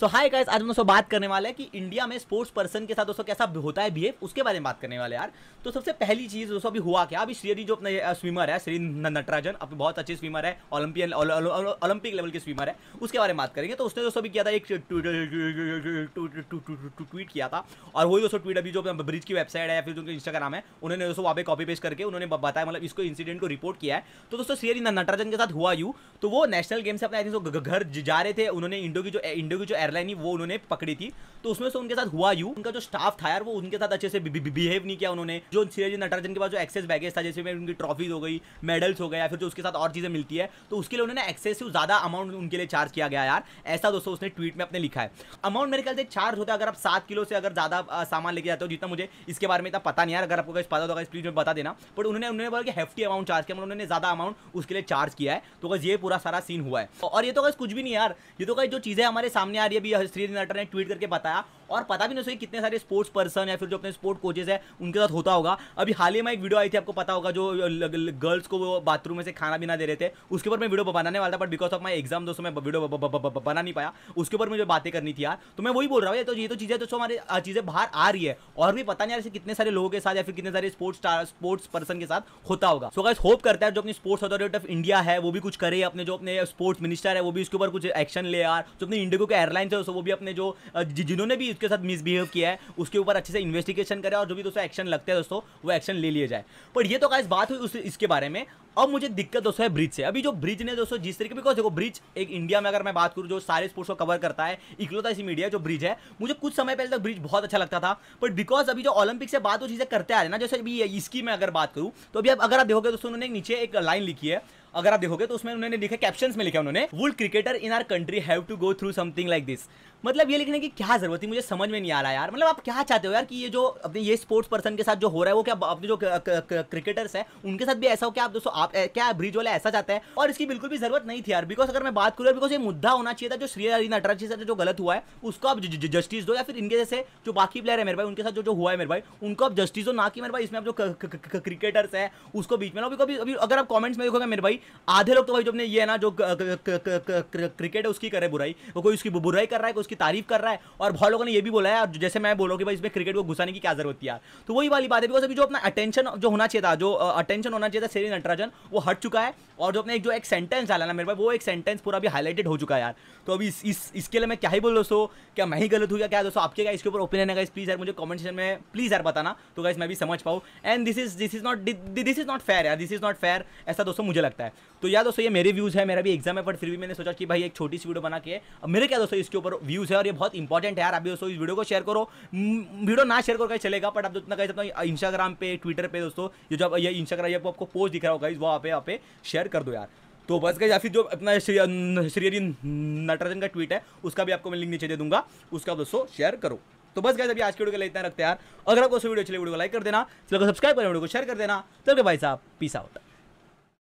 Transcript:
सो hi guys आज हम दोस्तों बात करने वाले हैं कि इंडिया में स्पोर्ट्स पर्सन के साथ दोस्तों कैसा होता है बिहेव उसके बारे में बात करने वाले यार तो सबसे पहली चीज़ दोस्तों अभी हुआ क्या अभी श्रीहरी जो अपने स्विमर है श्री नटराजन अभी बहुत अच्छे स्विमर है ओलंपियन ओलंपिक लेवल के स्विमर है उसके बारे में बात करेंगे तो उसने दोस्तों अभी किया था एक ट्वीट किया था और वही दोस्तों ट्वीट अभी जो ब्रिज की वेबसाइट है फिर जो इंस्टाग्राम है उन्होंने दोस्तों वहाँ पे कॉपी पेस्ट करके उन्होंने बताया मतलब इसको इंसिडेंट को रिपोर्ट किया है तो दोस्तों श्रीहरी नटराजन के साथ हुआ यू तो वो नेशनल गेम से अपने आई थिंक घर जा रहे थे उन्होंने इंडो की जो इंडो की जो एयरलाइन ही वो उन्होंने पकड़ी थी तो उसमें से उनके साथ हुआ यू उनका जो स्टाफ था यार वो उनके साथ अच्छे से बिहेव नहीं किया उन्होंने जो सीरज नटराजन के पास जो एक्सेस बैगेज था जैसे उनकी ट्रॉफीज हो गई मेडल्स हो गया फिर जो उसके साथ और चीज़ें मिलती है तो उसके लिए उन्होंने एक्सेसिव ज़्यादा अमाउंट उनके लिए चार्ज किया गया यार ऐसा दोस्तों उसने ट्वीट में अपने लिखा है अमाउंट मेरे ख्याल से चार्ज होता है अगर आप सात किलो से अगर ज़्यादा सामान लेके जाते हो जितना मुझे इसके बारे में इतना पता नहीं यार अगर आपको कुछ पता होगा प्लीज़ में बता देना बट उन्होंने उन्होंने बोला कि हेफ्टी अमाउंट चार्ज किया मतलब उन्होंने ज़्यादा अमाउंट उसके लिए चार्ज किया है तो बस ये पूरा सारा सीन हुआ है और ये तो कुछ भी नहीं यार ये तो कई जो चीज़ें हमारे सामने आ रही है नटर ने ट्वीट करके बताया और पता भी नहीं सही कितने सारे स्पोर्ट्स पर्सन या फिर जो अपने स्पोर्ट कोचेज है उनके साथ होता होगा अभी हाल ही में एक वीडियो आई थी आपको पता होगा जो गर्ल्स को वो बाथरूम में से खाना बिना दे रहे थे उसके ऊपर मैं वीडियो बनाने वाला था but because of my exam दोस्तों मैं वीडियो बना नहीं पाया उसके ऊपर मुझे बातें करनी थी यार तो मैं वही बोल रहा हूँ तो ये तो चीज़ें दोस्तों हमारे चीज़ें बाहर आ रही है और भी पता नहीं यार कितने सारे लोगों के साथ या फिर कितने सारे स्पोर्ट्स स्पोर्ट्स पर्सन के साथ होता होगा सो गाइस होप करता है जो अपनी स्पोर्ट्स अथॉरिटी ऑफ इंडिया है वो भी कुछ करे अपने जो अपने स्पोर्ट्स मिनिस्टर है वो भी उसके ऊपर कुछ एक्शन ले यार जो अपने इंडिगो के एयरलाइंस है वो भी अपने जो जिन्होंने भी के साथ मिसबिहेव किया है उसके ऊपर अच्छे से इन्वेस्टिगेशन करें और जो भी दोस्तों एक्शन लगता है दोस्तों वो एक्शन ले लिया जाए पर ये तो गाइस बात हुई उस इसके बारे में अब मुझे दिक्कत दोस्तों है ब्रिज से अभी जो ब्रिज ने दोस्तों जिस तरीके बिकॉज देखो ब्रिज एक इंडिया में अगर मैं बात करूँ जो सारे स्पोर्ट्स को कवर करता है इकलौता इसी मीडिया जो ब्रिज है मुझे कुछ समय पहले तक ब्रिज बहुत अच्छा लगता था बट बिकॉज अभी जो ओलंपिक से बात वो चीज़ें करते आ रहे ना जैसे अभी इसकी मैं अगर बात करूँ तो अभी अगर आप देखोगे दोस्तों उन्होंने नीचे एक लाइन लिखी है अगर आप देखोगे तो उसमें उन्होंने लिखा कैप्शन में लिखा उन्होंने all cricketer in our country have to go through something like this मतलब ये लिखने की क्या जरूरत थी मुझे समझ में नहीं आ रहा यार मतलब आप क्या चाहते हो यार कि ये जो अपने ये स्पोर्ट्स पर्सन के साथ जो हो रहा है वो क्या अपने जो क्रिकेटर्स है उनके साथ भी ऐसा हो क्या आप दोस्तों आप क्या ब्रिज वाले ऐसा चाहते हैं और इसकी बिल्कुल भी जरूरत नहीं थी यार बिकॉज अगर मैं बात करूँ बिकॉज ये मुद्दा होना चाहिए था जो श्री अली नटराज जी से जो गलत हुआ है उसको आप जस्टिस दो या फिर इनके जैसे जो बाकी प्लेयर है मेरे भाई उनके साथ जो जो हुआ है मेरे भाई उनको आप जस्टिस दो ना कि मेरे भाई इसमें आप जो क्रिकेटर्स है उसको बीच में ना अभी अभी अगर आप कॉमेंट्स में देखोगे मेरे भाई आधे लोग तो भाई जो अपने ये है ना जो क्रिकेट है उसकी करे बुराई वो कोई उसकी बुराई कर रहा है उसकी तारीफ कर रहा है और बहुत लोगों ने ये भी बोला है जैसे मैं बोलूँ कि भाई इसमें क्रिकेट को घुसाने की क्या जरूरत है यार तो वही वाली बात है बिकॉज अभी जो अपना अटेंशन जो होना चाहिए था जो अटेंशन होना चाहिए था सेरी नटराजन वो हट चुका है और जो अपने एक जो एक सेंटेंस डाला ना मेरे पास वो एक सेंटेंस पूरा अभी हाईलाइटेड हो चुका है यार तो अभी इस, इस इसके लिए मैं क्या ही बोल दोस्तों क्या मैं ही गलत हुआ क्या दोस्तों आपके क्या इसके ऊपर ओपिनियन है गाइस प्लीज़ यार मुझे कमेंट सेक्शन में प्लीज़ यार बताना तो गाइस मैं भी समझ पाऊँ and this is this is not this is not fair यार दिस इज नॉट फेयर ऐसा दोस्तों मुझे लगता है तो यार दोस्तों ये मेरे व्यूज़ है मेरा भी एग्जाम है पर फिर भी मैंने सोचा कि भाई एक छोटी सी वीडियो बना के अब मेरे क्या दोस्तों इसके ऊपर व्यू व्यूज है और ये बहुत इंपॉर्टेंट है यार अभी दोस्तों इस वीडियो को शेयर करो वीडियो ना शेयर करो कहीं चलेगा बट आप जो इतना कह सकते अपना इंस्टाग्राम पे ट्विटर पे दोस्तों ये जब ये इंस्टाग्राम ये आपको पोस्ट दिख रहा होगा इस वो आप यहाँ पे शेयर कर दो यार तो बस गए या फिर जो अपना श्री नटराजन का ट्वीट है उसका भी आपको मैं लिंक नीचे दे दूंगा उसका दोस्तों शेयर करो तो बस गए अभी आज के वीडियो के लिए इतना रखते हैं यार अगर आपको वीडियो अच्छी वीडियो को लाइक कर देना चलो सब्सक्राइब करें वीडियो को शेयर कर देना चलो तो भाई साहब पीस आउट